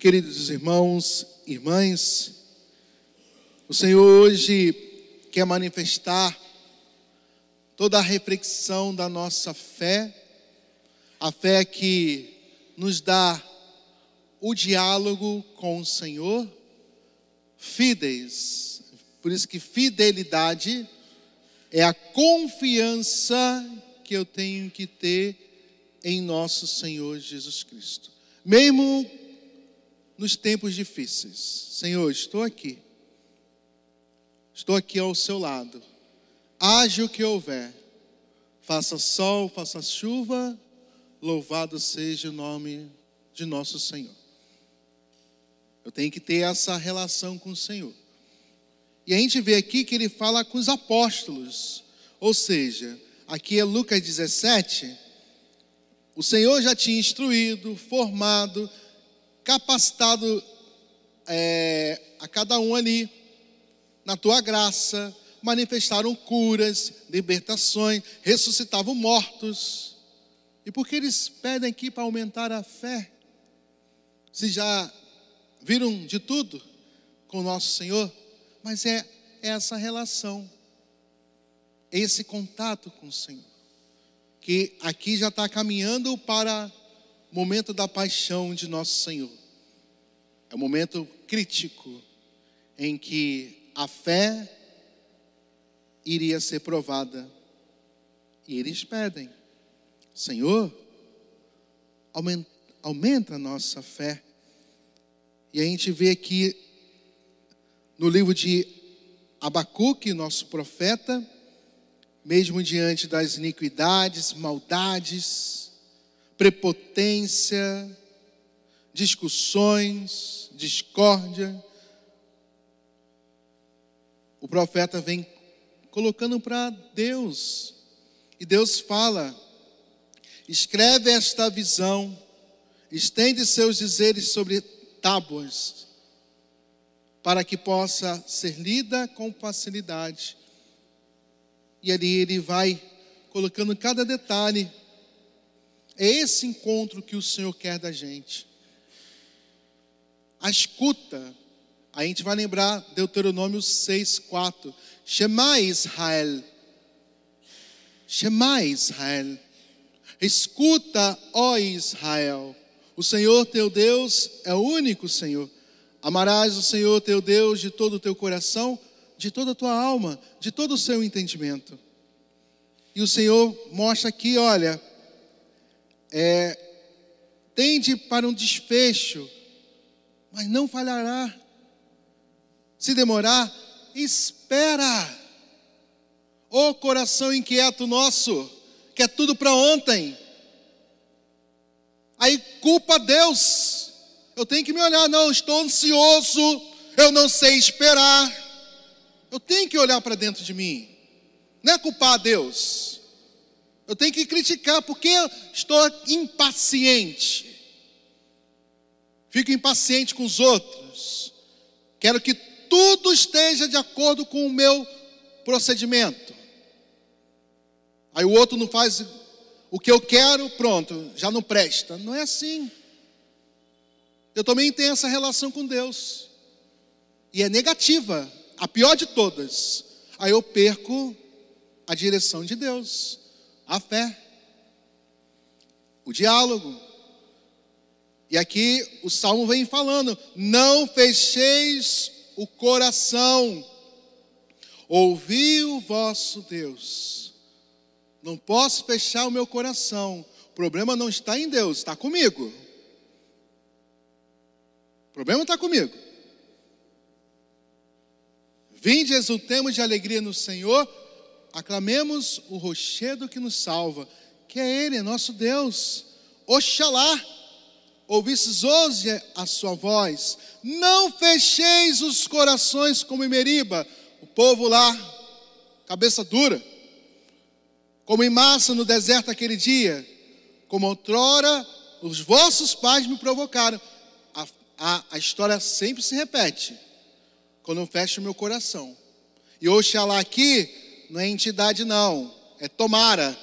Queridos irmãos, irmãs, o Senhor hoje quer manifestar toda a reflexão da nossa fé, a fé que nos dá o diálogo com o Senhor, fides, por isso que fidelidade é a confiança que eu tenho que ter em nosso Senhor Jesus Cristo. Mesmo nos tempos difíceis. Senhor, estou aqui. Estou aqui ao seu lado. Haja o que houver. Faça sol, faça chuva. Louvado seja o nome de nosso Senhor. Eu tenho que ter essa relação com o Senhor. E a gente vê aqui que ele fala com os apóstolos. Ou seja, aqui é Lucas 17. O Senhor já tinha instruído, formado, capacitado é, a cada um ali, na tua graça, manifestaram curas, libertações, ressuscitavam mortos. E por que eles pedem aqui para aumentar a fé? Se já viram de tudo com o nosso Senhor, mas é, é essa relação, é esse contato com o Senhor, que aqui já está caminhando para o momento da paixão de nosso Senhor. É um momento crítico em que a fé iria ser provada. E eles pedem: Senhor, aumenta, aumenta a nossa fé. E a gente vê aqui no livro de Abacuque, nosso profeta, mesmo diante das iniquidades, maldades, prepotência, discussões, discórdia. O profeta vem colocando para Deus. E Deus fala: escreve esta visão, estende seus dizeres sobre tábuas, para que possa ser lida com facilidade. E ali ele vai colocando cada detalhe. É esse encontro que o Senhor quer da gente a escuta, a gente vai lembrar Deuteronômio 6,4. Shema Israel. Shema Israel. Escuta, ó Israel. O Senhor teu Deus é o único Senhor. Amarás o Senhor teu Deus de todo o teu coração, de toda a tua alma, de todo o seu entendimento. E o Senhor mostra aqui, olha, é, tende para um desfecho mas não falhará. Se demorar, espera. Ô oh, coração inquieto nosso, que é tudo para ontem. Aí culpa Deus. Eu tenho que me olhar, não, estou ansioso, eu não sei esperar. Eu tenho que olhar para dentro de mim. Não é culpar Deus. Eu tenho que criticar porque estou impaciente fico impaciente com os outros, quero que tudo esteja de acordo com o meu procedimento. Aí o outro não faz o que eu quero, pronto, já não presta. Não é assim. Eu também tenho essa relação com Deus. E é negativa, a pior de todas. Aí eu perco a direção de Deus, a fé, o diálogo, e aqui o salmo vem falando: não fecheis o coração, ouvi o vosso Deus. Não posso fechar o meu coração. O problema não está em Deus, está comigo. O problema está comigo. Vinde, exultemos de alegria no Senhor, aclamemos o rochedo que nos salva, que é Ele, nosso Deus. Oxalá! ouvistes hoje a sua voz, não fecheis os corações como em Meriba, o povo lá, cabeça dura, como em massa no deserto aquele dia, como outrora os vossos pais me provocaram. A, a, a história sempre se repete, quando eu fecho o meu coração. E Oxalá aqui não é entidade, não, é tomara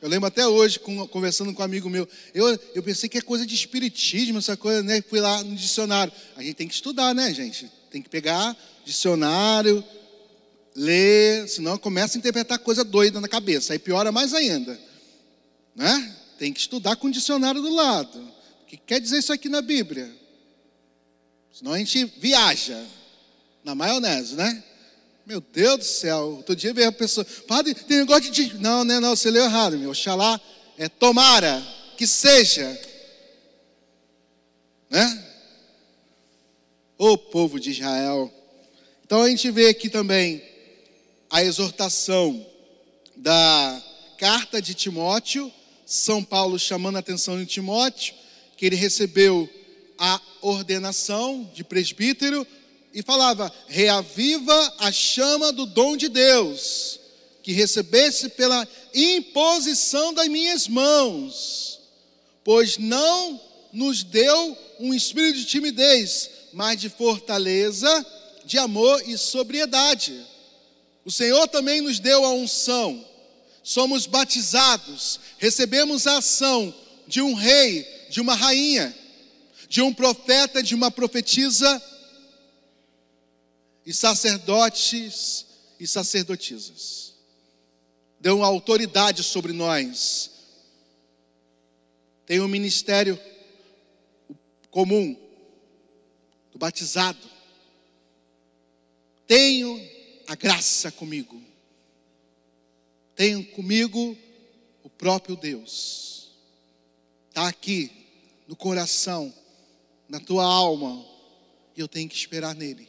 eu lembro até hoje, conversando com um amigo meu, eu, eu pensei que é coisa de espiritismo, essa coisa, né? Fui lá no dicionário. A gente tem que estudar, né, gente? Tem que pegar dicionário, ler, senão começa a interpretar coisa doida na cabeça. Aí piora mais ainda. Né? Tem que estudar com o dicionário do lado. O que quer dizer isso aqui na Bíblia? Senão a gente viaja na maionese, né? Meu Deus do céu, outro dia veio a pessoa, padre, tem negócio de. Não, não, é não, você leu errado, meu. Oxalá, é tomara que seja. Né? O povo de Israel. Então a gente vê aqui também a exortação da carta de Timóteo, São Paulo chamando a atenção de Timóteo, que ele recebeu a ordenação de presbítero, e falava: reaviva a chama do dom de Deus, que recebesse pela imposição das minhas mãos, pois não nos deu um espírito de timidez, mas de fortaleza, de amor e sobriedade. O Senhor também nos deu a unção, somos batizados, recebemos a ação de um rei, de uma rainha, de um profeta, de uma profetisa e sacerdotes e sacerdotisas. Deu autoridade sobre nós. Tem um ministério comum do batizado. Tenho a graça comigo. Tenho comigo o próprio Deus. Está aqui no coração, na tua alma, e eu tenho que esperar nele.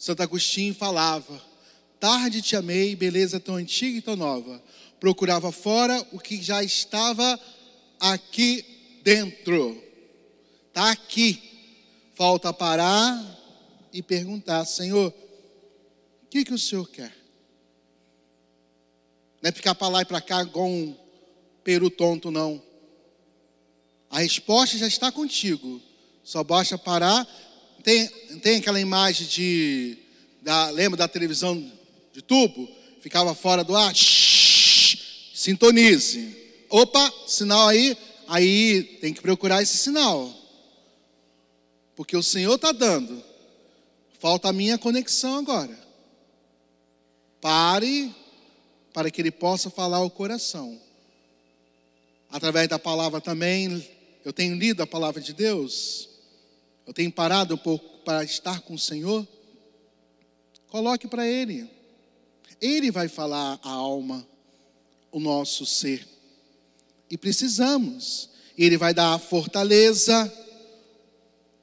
Santo Agostinho falava: Tarde te amei, beleza tão antiga e tão nova. Procurava fora o que já estava aqui dentro. Está aqui. Falta parar e perguntar: Senhor, o que, que o Senhor quer? Não é ficar para lá e para cá igual um peru tonto, não. A resposta já está contigo. Só basta parar tem, tem aquela imagem de. Da, lembra da televisão de tubo? Ficava fora do ar. Shhh, sintonize. Opa, sinal aí. Aí tem que procurar esse sinal. Porque o Senhor está dando. Falta a minha conexão agora. Pare para que Ele possa falar ao coração. Através da palavra também, eu tenho lido a palavra de Deus. Eu tenho parado um pouco para estar com o Senhor? Coloque para Ele. Ele vai falar a alma, o nosso ser. E precisamos. Ele vai dar a fortaleza,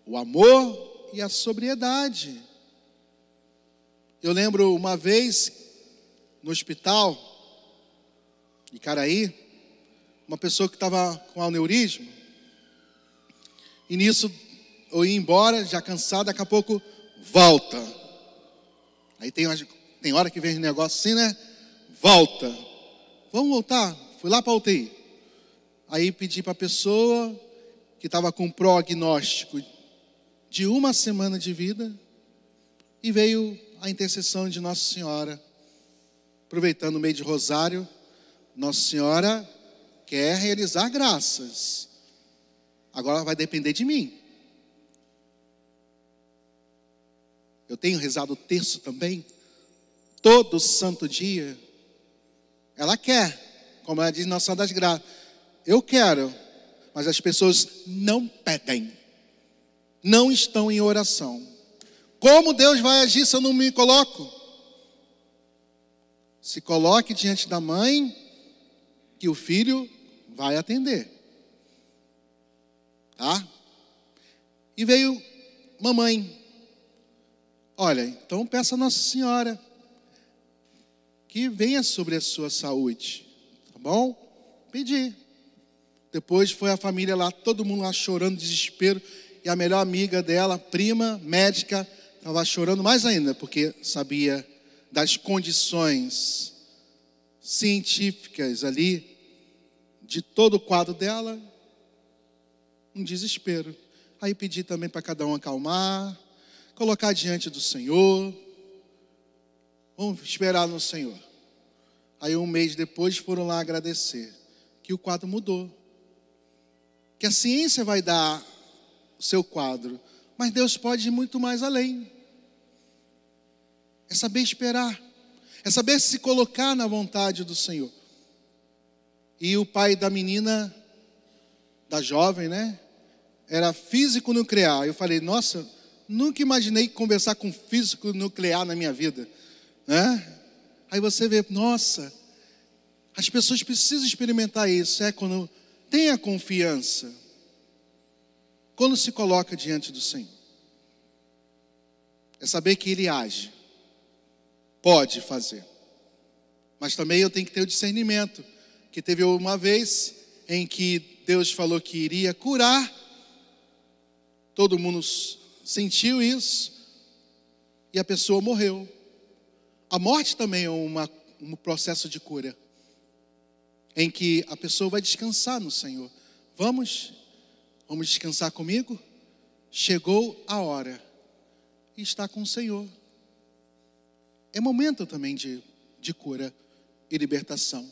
o amor e a sobriedade. Eu lembro uma vez no hospital, em Caraí, uma pessoa que estava com aneurisma, e nisso ou ir embora, já cansado, daqui a pouco volta. Aí tem, tem hora que vem um negócio assim, né? Volta. Vamos voltar. Fui lá para a UTI. Aí pedi para a pessoa que estava com prognóstico de uma semana de vida e veio a intercessão de Nossa Senhora. Aproveitando o meio de rosário, Nossa Senhora quer realizar graças. Agora vai depender de mim. Eu tenho rezado o terço também, todo santo dia. Ela quer, como ela diz na Santa das Graças. Eu quero, mas as pessoas não pedem, não estão em oração. Como Deus vai agir se eu não me coloco? Se coloque diante da mãe, que o filho vai atender. Tá? E veio mamãe, Olha, então peça a Nossa Senhora que venha sobre a sua saúde, tá bom? Pedi. Depois foi a família lá, todo mundo lá chorando, desespero, e a melhor amiga dela, prima, médica, estava chorando mais ainda, porque sabia das condições científicas ali, de todo o quadro dela, um desespero. Aí pedi também para cada um acalmar, colocar diante do Senhor. Vamos esperar no Senhor. Aí um mês depois foram lá agradecer. Que o quadro mudou. Que a ciência vai dar o seu quadro. Mas Deus pode ir muito mais além. É saber esperar. É saber se colocar na vontade do Senhor. E o pai da menina, da jovem, né? Era físico nuclear. Eu falei, nossa, Nunca imaginei conversar com um físico nuclear na minha vida. Né? Aí você vê, nossa, as pessoas precisam experimentar isso. É quando tenha confiança. Quando se coloca diante do Senhor. É saber que Ele age. Pode fazer. Mas também eu tenho que ter o discernimento. Que teve uma vez em que Deus falou que iria curar. Todo mundo sentiu isso e a pessoa morreu. A morte também é uma, um processo de cura, em que a pessoa vai descansar no Senhor. Vamos? Vamos descansar comigo? Chegou a hora e está com o Senhor. É momento também de, de cura e libertação.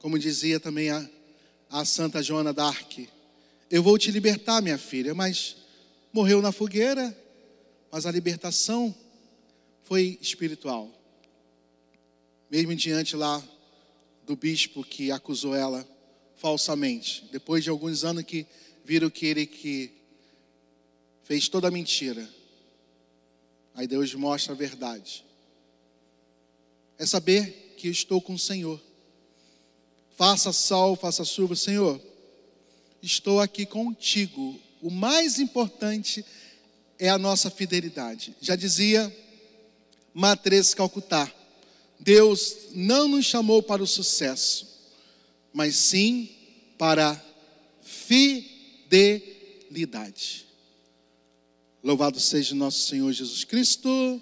Como dizia também a, a Santa Joana d'Arc: Eu vou te libertar, minha filha, mas morreu na fogueira, mas a libertação foi espiritual. Mesmo diante lá do bispo que acusou ela falsamente, depois de alguns anos que viram que ele que fez toda a mentira. Aí Deus mostra a verdade. É saber que eu estou com o Senhor. Faça sol, faça chuva, Senhor. Estou aqui contigo o mais importante é a nossa fidelidade. Já dizia Matriz Calcutá: Deus não nos chamou para o sucesso, mas sim para fidelidade. Louvado seja nosso Senhor Jesus Cristo.